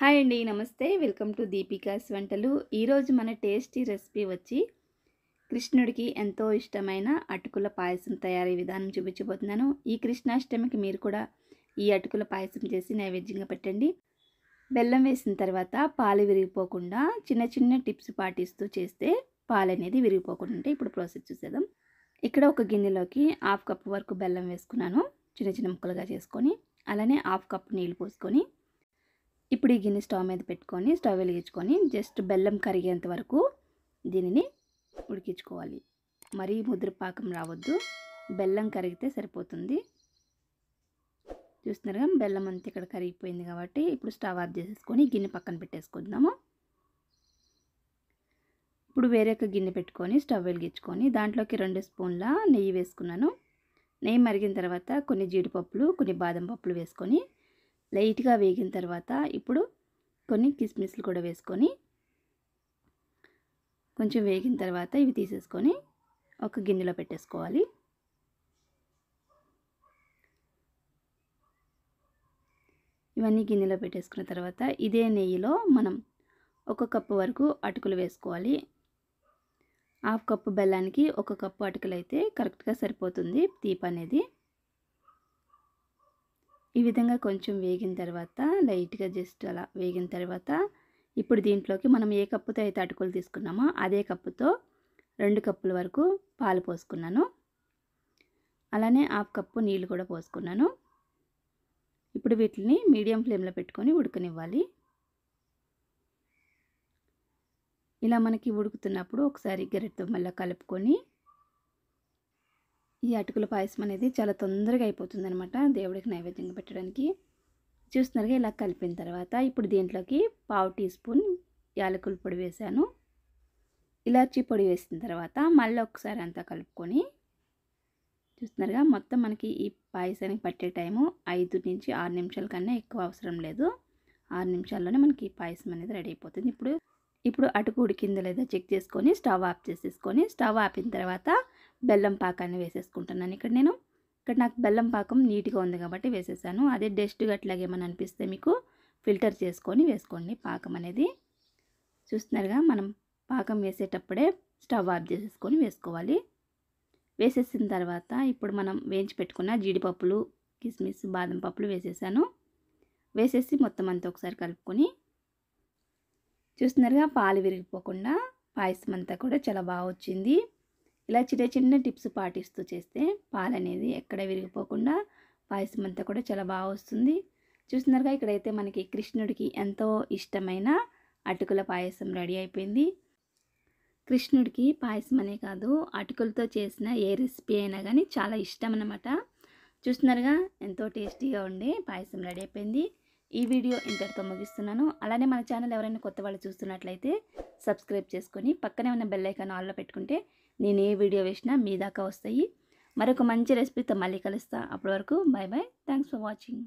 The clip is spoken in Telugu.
హాయ్ అండి నమస్తే వెల్కమ్ టు దీపికాస్ వంటలు ఈరోజు మన టేస్టీ రెసిపీ వచ్చి కృష్ణుడికి ఎంతో ఇష్టమైన అటుకుల పాయసం తయారీ విధానం చూపించబోతున్నాను ఈ కృష్ణాష్టమికి మీరు కూడా ఈ అటుకుల పాయసం చేసి నైవేద్యంగా పెట్టండి బెల్లం వేసిన తర్వాత పాలు విరిగిపోకుండా చిన్న చిన్న టిప్స్ పాటిస్తూ చేస్తే పాలు అనేది విరిగిపోకుండా ఉంటే ఇప్పుడు ప్రాసెస్ చూసేద్దాం ఇక్కడ ఒక గిన్నెలోకి హాఫ్ కప్ వరకు బెల్లం వేసుకున్నాను చిన్న చిన్న ముక్కలుగా చేసుకొని అలానే హాఫ్ కప్ నీళ్ళు పోసుకొని ఇప్పుడు ఈ గిన్నె స్టవ్ మీద పెట్టుకొని స్టవ్ వెలిగించుకొని జస్ట్ బెల్లం కరిగేంత వరకు దీనిని ఉడికించుకోవాలి మరీ ముద్రపాకం రావద్దు బెల్లం కరిగితే సరిపోతుంది కదా బెల్లం అంతా ఇక్కడ కరిగిపోయింది కాబట్టి ఇప్పుడు స్టవ్ ఆఫ్ చేసేసుకొని గిన్నె పక్కన పెట్టేసుకుందాము ఇప్పుడు వేరే ఒక గిన్నె పెట్టుకొని స్టవ్ వెలిగించుకొని దాంట్లోకి రెండు స్పూన్ల నెయ్యి వేసుకున్నాను నెయ్యి మరిగిన తర్వాత కొన్ని జీడిపప్పులు కొన్ని బాదం పప్పులు వేసుకొని లైట్గా వేగిన తర్వాత ఇప్పుడు కొన్ని కిస్మిస్లు కూడా వేసుకొని కొంచెం వేగిన తర్వాత ఇవి తీసేసుకొని ఒక గిన్నెలో పెట్టేసుకోవాలి ఇవన్నీ గిన్నెలో పెట్టేసుకున్న తర్వాత ఇదే నెయ్యిలో మనం ఒక కప్పు వరకు అటుకులు వేసుకోవాలి హాఫ్ కప్పు బెల్లానికి ఒక కప్పు అటుకులు అయితే కరెక్ట్గా సరిపోతుంది తీపి అనేది ఈ విధంగా కొంచెం వేగిన తర్వాత లైట్గా జస్ట్ అలా వేగిన తర్వాత ఇప్పుడు దీంట్లోకి మనం ఏ కప్పుతో అయితే అటుకులు తీసుకున్నామో అదే కప్పుతో రెండు కప్పుల వరకు పాలు పోసుకున్నాను అలానే హాఫ్ కప్పు నీళ్ళు కూడా పోసుకున్నాను ఇప్పుడు వీటిని మీడియం ఫ్లేమ్లో పెట్టుకొని ఉడకనివ్వాలి ఇలా మనకి ఉడుకుతున్నప్పుడు ఒకసారి గరిటతో మళ్ళీ కలుపుకొని ఈ అటుకుల పాయసం అనేది చాలా తొందరగా అయిపోతుంది అనమాట దేవుడికి నైవేద్యంగా పెట్టడానికి చూస్తున్నారుగా ఇలా కలిపిన తర్వాత ఇప్పుడు దీంట్లోకి పావు టీ స్పూన్ యాలకుల పొడి వేసాను ఇలాచీ పొడి వేసిన తర్వాత మళ్ళీ ఒకసారి అంతా కలుపుకొని చూస్తున్నారుగా మొత్తం మనకి ఈ పాయసానికి పట్టే టైము ఐదు నుంచి ఆరు నిమిషాల కన్నా ఎక్కువ అవసరం లేదు ఆరు నిమిషాల్లోనే మనకి పాయసం అనేది రెడీ అయిపోతుంది ఇప్పుడు ఇప్పుడు అటుకు ఉడికిందో లేదో చెక్ చేసుకొని స్టవ్ ఆఫ్ చేసేసుకొని స్టవ్ ఆపిన తర్వాత బెల్లం పాకాన్ని వేసేసుకుంటున్నాను ఇక్కడ నేను ఇక్కడ నాకు బెల్లం పాకం నీట్గా ఉంది కాబట్టి వేసేసాను అదే గట్లాగా ఏమైనా అనిపిస్తే మీకు ఫిల్టర్ చేసుకొని వేసుకోండి పాకం అనేది చూస్తున్నారుగా మనం పాకం వేసేటప్పుడే స్టవ్ ఆఫ్ చేసేసుకొని వేసుకోవాలి వేసేసిన తర్వాత ఇప్పుడు మనం వేయించి పెట్టుకున్న జీడిపప్పులు కిస్మిస్ బాదం పప్పులు వేసేసాను వేసేసి మొత్తం అంతా ఒకసారి కలుపుకొని చూస్తున్నారుగా పాలు విరిగిపోకుండా పాయసం అంతా కూడా చాలా బాగా వచ్చింది ఇలా చిన్న చిన్న టిప్స్ పాటిస్తూ చేస్తే పాలు అనేది ఎక్కడ విరిగిపోకుండా పాయసం అంతా కూడా చాలా బాగా వస్తుంది చూస్తున్నారుగా ఇక్కడైతే మనకి కృష్ణుడికి ఎంతో ఇష్టమైన అటుకుల పాయసం రెడీ అయిపోయింది కృష్ణుడికి పాయసం అనే కాదు అటుకులతో చేసిన ఏ రెసిపీ అయినా కానీ చాలా ఇష్టం అన్నమాట చూస్తున్నారుగా ఎంతో టేస్టీగా ఉండే పాయసం రెడీ అయిపోయింది ఈ వీడియో ఇంతటితో ముగిస్తున్నాను అలానే మన ఛానల్ ఎవరైనా కొత్త వాళ్ళు చూస్తున్నట్లయితే సబ్స్క్రైబ్ చేసుకొని పక్కనే ఉన్న బెల్లైకాన్ ఆల్లో పెట్టుకుంటే నేను ఏ వీడియో వేసినా మీ దాకా వస్తాయి మరొక మంచి రెసిపీతో మళ్ళీ కలుస్తా అప్పటి వరకు bye bye thanks for watching